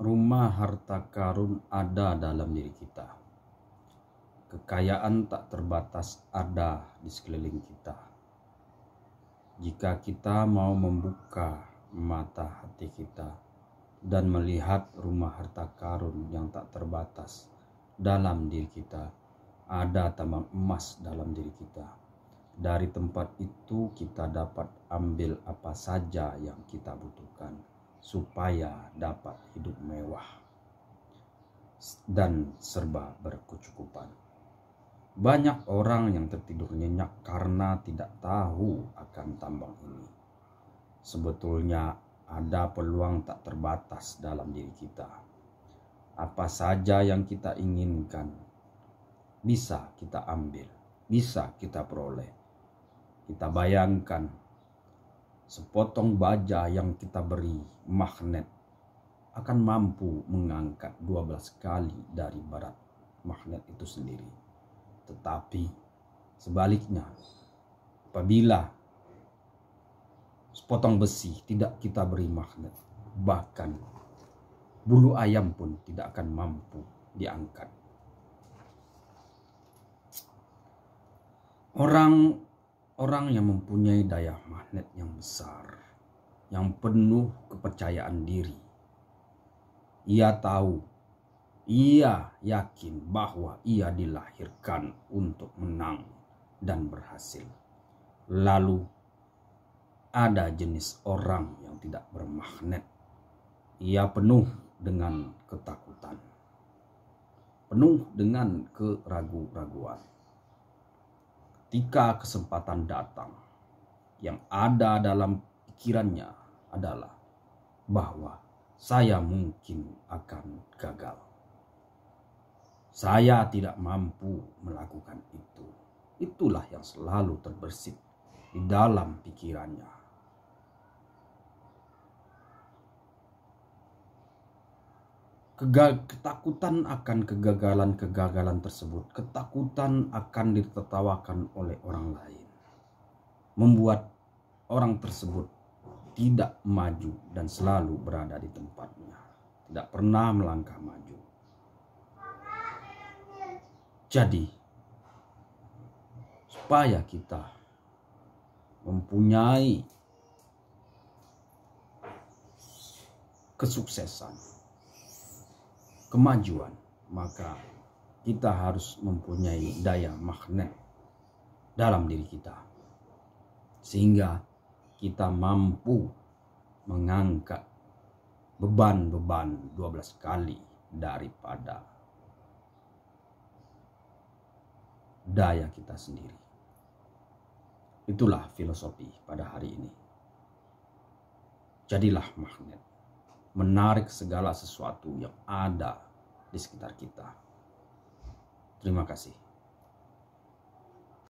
rumah harta karun ada dalam diri kita. Kekayaan tak terbatas ada di sekeliling kita. Jika kita mau membuka mata hati kita dan melihat rumah harta karun yang tak terbatas dalam diri kita, ada tambang emas dalam diri kita. Dari tempat itu, kita dapat ambil apa saja yang kita butuhkan supaya dapat hidup mewah dan serba berkecukupan. Banyak orang yang tertidur nyenyak karena tidak tahu akan tambang ini. Sebetulnya ada peluang tak terbatas dalam diri kita. Apa saja yang kita inginkan bisa kita ambil, bisa kita peroleh. Kita bayangkan sepotong baja yang kita beri magnet akan mampu mengangkat 12 kali dari barat magnet itu sendiri. Tetapi sebaliknya, apabila sepotong besi tidak kita beri magnet, bahkan bulu ayam pun tidak akan mampu diangkat. Orang orang yang mempunyai daya magnet yang besar, yang penuh kepercayaan diri. Ia tahu, ia yakin bahwa ia dilahirkan untuk menang dan berhasil. Lalu, ada jenis orang yang tidak bermagnet. Ia penuh dengan ketakutan, penuh dengan keraguan-raguan ketika kesempatan datang, yang ada dalam pikirannya adalah bahwa saya mungkin akan gagal. Saya tidak mampu melakukan itu. Itulah yang selalu terbersit di dalam pikirannya. ketakutan akan kegagalan-kegagalan tersebut, ketakutan akan ditertawakan oleh orang lain, membuat orang tersebut tidak maju dan selalu berada di tempatnya, tidak pernah melangkah maju. Jadi, supaya kita mempunyai kesuksesan kemajuan, maka kita harus mempunyai daya magnet dalam diri kita, sehingga kita mampu mengangkat beban-beban 12 kali daripada daya kita sendiri. Itulah filosofi pada hari ini. Jadilah magnet menarik segala sesuatu yang ada di sekitar kita. Terima kasih.